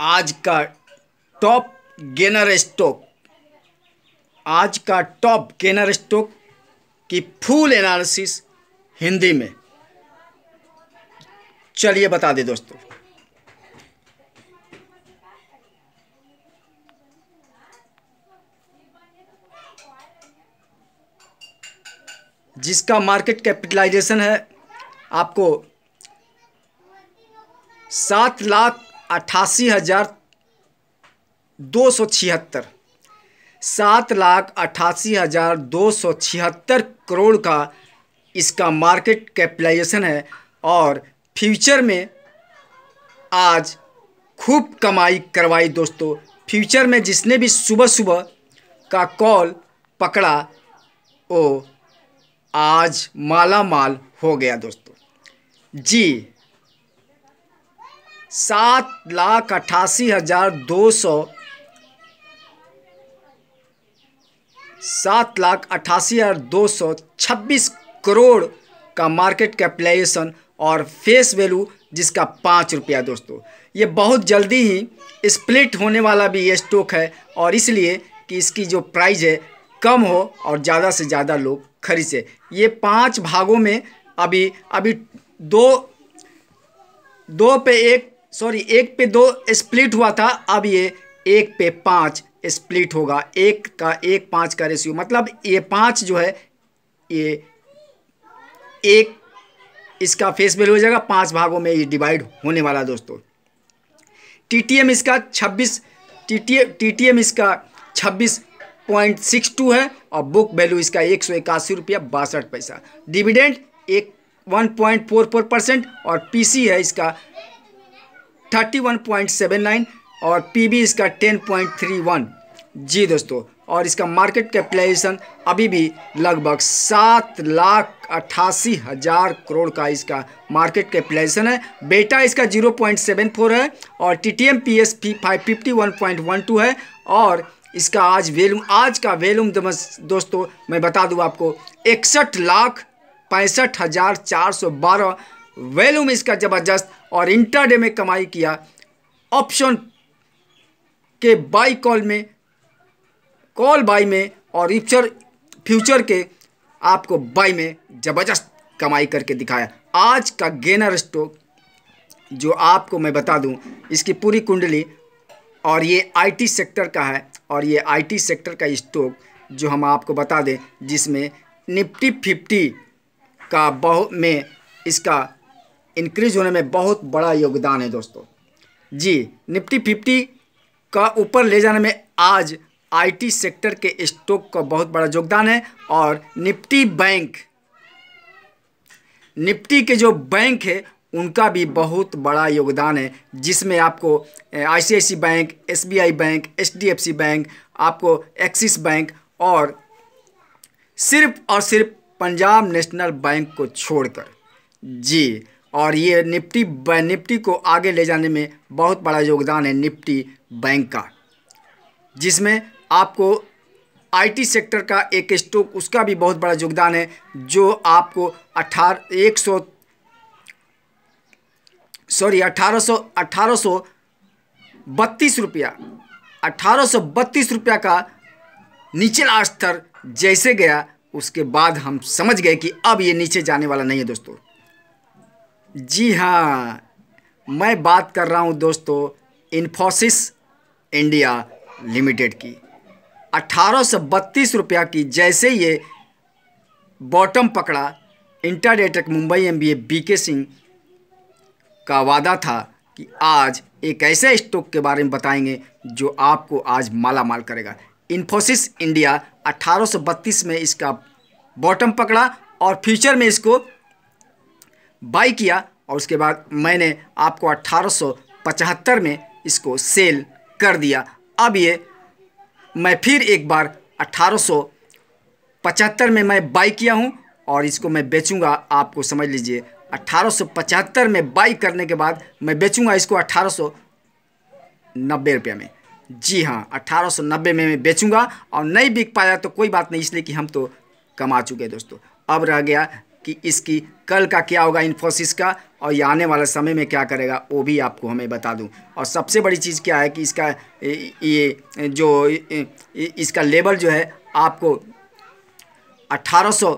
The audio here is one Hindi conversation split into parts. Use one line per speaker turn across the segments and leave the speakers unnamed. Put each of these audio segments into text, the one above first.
आज का टॉप गेनर स्टॉक आज का टॉप गेनर स्टॉक की फुल एनालिसिस हिंदी में चलिए बता दे दोस्तों जिसका मार्केट कैपिटलाइजेशन है आपको सात लाख अट्ठासी हज़ार दो सौ छिहत्तर सात लाख अट्ठासी हज़ार दो सौ छिहत्तर करोड़ का इसका मार्केट कैपिटलाइजेशन है और फ्यूचर में आज खूब कमाई करवाई दोस्तों फ्यूचर में जिसने भी सुबह सुबह का कॉल पकड़ा वो आज माला माल हो गया दोस्तों जी सात लाख अट्ठासी हज़ार दो सौ सात लाख अट्ठासी हज़ार दो सौ छब्बीस करोड़ का मार्केट कैपिटलाइजेशन और फेस वैल्यू जिसका पाँच रुपया दोस्तों ये बहुत जल्दी ही स्प्लिट होने वाला भी ये स्टॉक है और इसलिए कि इसकी जो प्राइस है कम हो और ज़्यादा से ज़्यादा लोग खरीदे ये पांच भागों में अभी अभी दो दो पे एक सॉरी एक पे दो स्प्लिट हुआ था अब ये एक पे पाँच स्प्लिट होगा एक का एक पाँच का रेशियो मतलब ये पाँच जो है ये एक इसका फेस वैल्यू हो जाएगा पाँच भागों में ये डिवाइड होने वाला दोस्तों टीटीएम इसका छब्बीस टीटीएम इसका छब्बीस पॉइंट सिक्स टू है और बुक वैल्यू इसका एक सौ इक्यासी रुपया बासठ पैसा डिविडेंड एक one point four four percent और पीसी है इसका 31.79 और पीबी इसका 10.31 जी दोस्तों और इसका मार्केट कैपिटलाइजेशन अभी भी लगभग सात लाख अट्ठासी हज़ार करोड़ का इसका मार्केट कैपिटलाइजेशन है बेटा इसका 0.74 है और T T M P S five fifty one point one two है और इसका आज वैल्यूम आज का वैल्यूम दोस्तों मैं बता दूं आपको इकसठ लाख पैंसठ हज़ार चार सौ बारह वैल्यूम इसका ज़बरदस्त और इंटरडे में कमाई किया ऑप्शन के बाई कॉल में कॉल बाई में और फ्यूचर फ्यूचर के आपको बाई में ज़बरदस्त कमाई करके दिखाया आज का गेनर स्टॉक जो आपको मैं बता दूं इसकी पूरी कुंडली और ये आईटी सेक्टर का है और ये आईटी सेक्टर का स्टॉक जो हम आपको बता दें जिसमें निफ्टी फिफ्टी का बहु में इसका इंक्रीज होने में बहुत बड़ा योगदान है दोस्तों जी निफ्टी फिफ्टी का ऊपर ले जाने में आज आईटी सेक्टर के स्टॉक का बहुत बड़ा योगदान है और निफ्टी बैंक निफ्टी के जो बैंक है उनका भी बहुत बड़ा योगदान है जिसमें आपको ICICI bank SBI bank HDFC bank आपको एक्सिस बैंक और सिर्फ और सिर्फ पंजाब नेशनल बैंक को छोड़कर जी और ये निफ्टी निफ्टी को आगे ले जाने में बहुत बड़ा योगदान है निफ्टी बैंक का जिसमें आपको आईटी सेक्टर का एक स्टॉक उसका भी बहुत बड़ा योगदान है जो आपको अठार एक सौ सॉरी अठारह सौ अठारह सौ बत्तीस रुपया अठारह सौ बत्तीस रुपया का निचला स्तर जैसे गया उसके बाद हम समझ गए कि अब ये नीचे जाने वाला नहीं है दोस्तों जी हाँ मैं बात कर रहा हूँ दोस्तों इन्फोसिस इंडिया लिमिटेड की अट्ठारह सौ बत्तीस रुपया की जैसे ये बॉटम पकड़ा inter Mumbai M B A B K Singh का वादा था कि आज एक ऐसे स्टॉक के बारे में बताएंगे जो आपको आज माला माल करेगा इन्फोसिस इंडिया बत्तीस में इसका बॉटम पकड़ा और फ्यूचर में इसको बाई किया और उसके बाद मैंने आपको अट्ठारह में इसको सेल कर दिया अब ये मैं फिर एक बार अट्ठारह में मैं बाई किया हूँ और इसको मैं बेचूंगा आपको समझ लीजिए अट्ठारह में बाई करने के बाद मैं बेचूंगा इसको 1890 रुपये में जी हाँ अट्ठारह में मैं बेचूंगा और नहीं बिक पाया तो कोई बात नहीं इसलिए कि हम तो कमा चुके हैं दोस्तों अब रह गया कि इसकी कल का क्या होगा इन्फोसिस का और ये आने वाले समय में क्या करेगा वो भी आपको हमें बता दूं और सबसे बड़ी चीज़ क्या है कि इसका ये जो इसका लेबल जो है आपको अट्ठारह सौ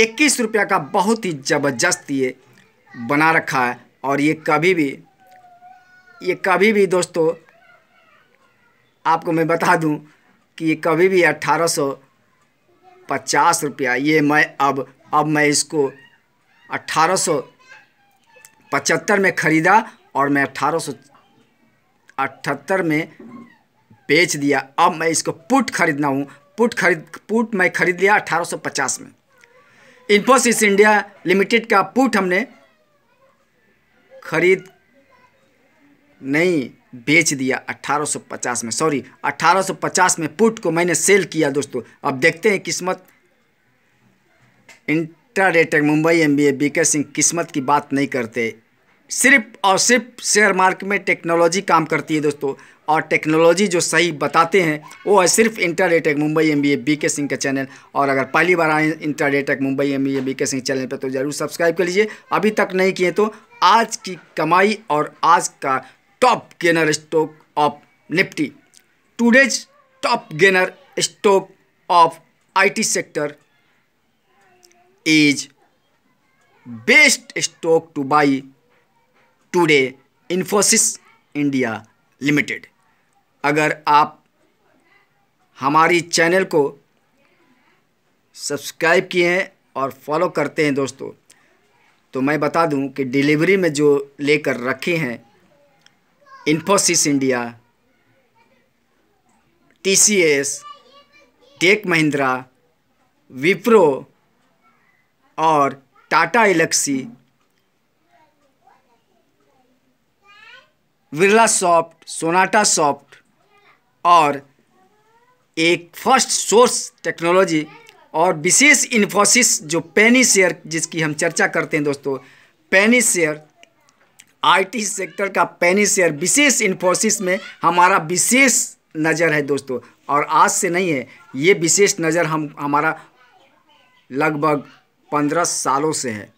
इक्कीस रुपये का बहुत ही ज़बरदस्त ये बना रखा है और ये कभी भी ये कभी भी दोस्तों आपको मैं बता दूं कि ये कभी भी अट्ठारह सौ पचास रुपया ये मैं अब अब मैं इसको अट्ठारह सौ पचहत्तर में ख़रीदा और मैं अट्ठारह सौ अठहत्तर में बेच दिया अब मैं इसको पुट खरीदना हूँ पुट खरीद पुट मैं खरीद लिया 1850 में इन्फोसिस इंडिया लिमिटेड का पुट हमने खरीद नहीं बेच दिया 1850 में सॉरी 1850 में पुट को मैंने सेल किया दोस्तों अब देखते हैं किस्मत इंट्राडेटर Mumbai M B K Singh किस्मत की बात नहीं करते सिर्फ और सिर्फ शेयर मार्केट में टेक्नोलॉजी काम करती है दोस्तों और टेक्नोलॉजी जो सही बताते हैं वो है सिर्फ इंटरडेटेक Mumbai M B K Singh का चैनल और अगर पहली बार आए इंटरडेटेक Mumbai M B K Singh channel पर तो ज़रूर सब्सक्राइब कर लीजिए अभी तक नहीं किए तो आज की कमाई और आज का top gainer stock of Nifty today's top gainer stock of IT sector is best stock to buy today Infosys India limited अगर आप हमारी चैनल को सब्सक्राइब किए हैं और फॉलो करते हैं दोस्तों तो मैं बता दूं कि डिलीवरी में जो लेकर रखे हैं Infosys India TCS Tech Mahindra Wipro और टाटा एलेक्सी बिरला सॉफ्ट सोनाटा सॉफ्ट और एक फर्स्ट सोर्स टेक्नोलॉजी और विशेष इन्फोसिस जो पेनी शेयर जिसकी हम चर्चा करते हैं दोस्तों पेनी शेयर आईटी सेक्टर का पैनी शेयर विशेष इन्फोसिस में हमारा विशेष नज़र है दोस्तों और आज से नहीं है ये विशेष नज़र हम हमारा लगभग पंद्रह सालों से है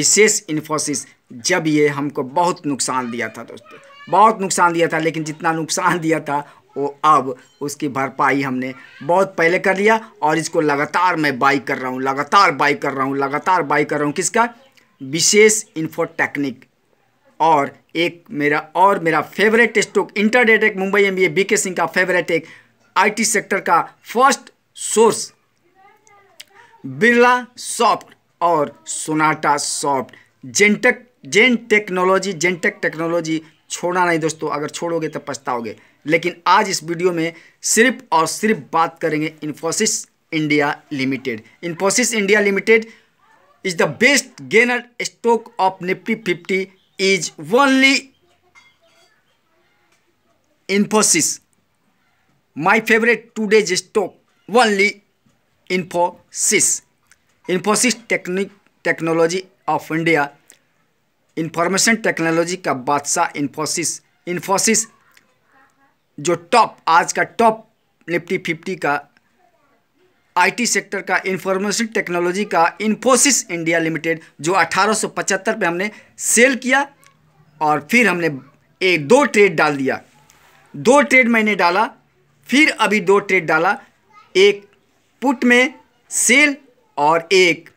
विशेष इन्फोसिस जब ये हमको बहुत नुकसान दिया था दोस्तों बहुत नुकसान दिया था लेकिन जितना नुकसान दिया था वो अब उसकी भरपाई हमने बहुत पहले कर लिया और इसको लगातार मैं बाई कर रहा हूँ लगातार बाई कर रहा हूँ लगातार बाई कर रहा हूँ किसका विशेष इन्फोटेक्निक और एक मेरा और मेरा फेवरेट स्टॉक इंटरडेट एक Mumbai M B A Singh का फेवरेट एक आईटी सेक्टर का फर्स्ट सोर्स बिरला सॉफ्ट और Sonata soft Zentech Zen technology Zentech technology छोड़ना नहीं दोस्तों अगर छोड़ोगे तो पछताओगे लेकिन आज इस वीडियो में सिर्फ और सिर्फ बात करेंगे Infosys India limited Infosys India limited is the best gainer stock of Nifty fifty is only Infosys. My favorite today's stock only Infosys. Infosys Technic Technology of India. Information technology का बादशाह इन्फोसिस इन्फोसिस जो टॉप आज का टॉप निफ्टी फिफ्टी का आईटी सेक्टर का इंफॉर्मेशन टेक्नोलॉजी का इन्फोसिस इंडिया लिमिटेड जो 1875 में हमने सेल किया और फिर हमने एक दो ट्रेड डाल दिया दो ट्रेड मैंने डाला फिर अभी दो ट्रेड डाला एक पुट में सेल और एक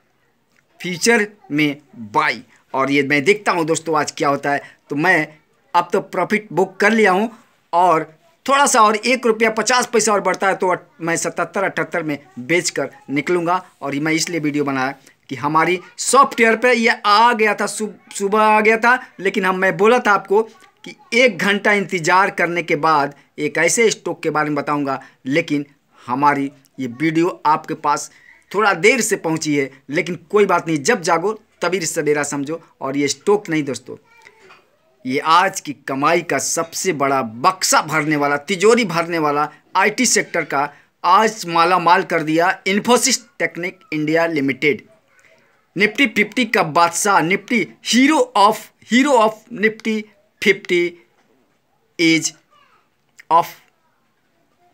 फ्यूचर में बाई और ये मैं देखता हूँ दोस्तों आज क्या होता है तो मैं अब तो प्रॉफिट बुक कर लिया हूँ और थोड़ा सा और एक रुपया पचास पैसा और बढ़ता है तो मैं सतहत्तर अठहत्तर में बेच कर निकलूँगा और मैं इसलिए वीडियो बनाया कि हमारी सॉफ्टवेयर पे ये आ गया था सुबह आ गया था लेकिन हम मैं बोला था आपको कि एक घंटा इंतज़ार करने के बाद एक ऐसे स्टॉक के बारे में बताऊँगा लेकिन हमारी ये वीडियो आपके पास थोड़ा देर से पहुँची है लेकिन कोई बात नहीं जब जागो तभी सवेरा समझो और ये स्टॉक नहीं दोस्तों ये आज की कमाई का सबसे बड़ा बक्सा भरने वाला तिजोरी भरने वाला आईटी सेक्टर का आज माला माल कर दिया Infosys technic India limited Nifty fifty का बादशाह Nifty hero of hero of Nifty fifty is of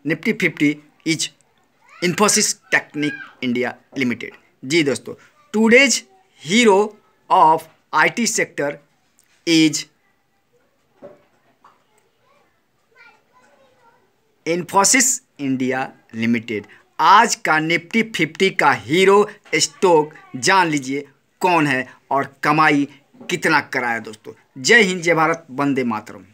Nifty fifty is Infosys technic India limited जी दोस्तों today's hero of IT sector is Infosys India limited आज का निफ्टी फिफ्टी का हीरो स्टॉक जान लीजिए कौन है और कमाई कितना कराया दोस्तों जय हिंद जय भारत वंदे मातरम